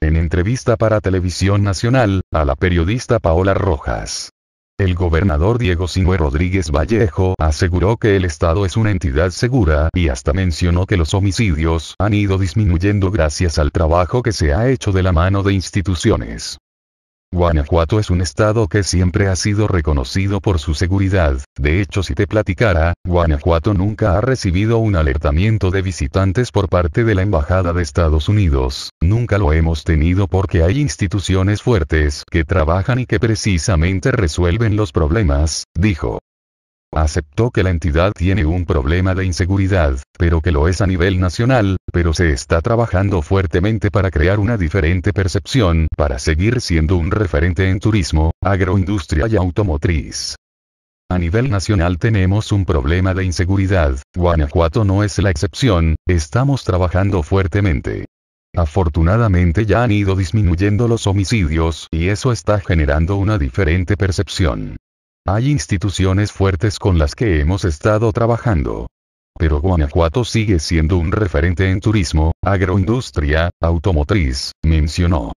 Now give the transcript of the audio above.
En entrevista para Televisión Nacional, a la periodista Paola Rojas. El gobernador Diego Sinue Rodríguez Vallejo aseguró que el Estado es una entidad segura y hasta mencionó que los homicidios han ido disminuyendo gracias al trabajo que se ha hecho de la mano de instituciones Guanajuato es un estado que siempre ha sido reconocido por su seguridad, de hecho si te platicara, Guanajuato nunca ha recibido un alertamiento de visitantes por parte de la Embajada de Estados Unidos, nunca lo hemos tenido porque hay instituciones fuertes que trabajan y que precisamente resuelven los problemas, dijo aceptó que la entidad tiene un problema de inseguridad, pero que lo es a nivel nacional, pero se está trabajando fuertemente para crear una diferente percepción para seguir siendo un referente en turismo, agroindustria y automotriz. A nivel nacional tenemos un problema de inseguridad, Guanajuato no es la excepción, estamos trabajando fuertemente. Afortunadamente ya han ido disminuyendo los homicidios y eso está generando una diferente percepción. Hay instituciones fuertes con las que hemos estado trabajando. Pero Guanajuato sigue siendo un referente en turismo, agroindustria, automotriz, mencionó.